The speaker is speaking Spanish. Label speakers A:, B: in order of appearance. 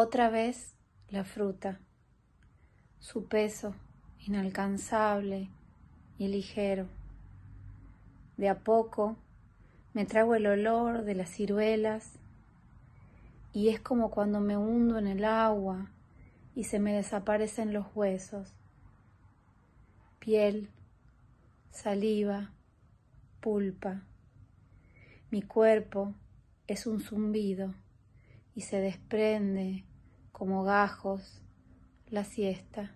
A: Otra vez la fruta, su peso inalcanzable y ligero. De a poco me trago el olor de las ciruelas y es como cuando me hundo en el agua y se me desaparecen los huesos. Piel, saliva, pulpa. Mi cuerpo es un zumbido y se desprende como gajos la siesta.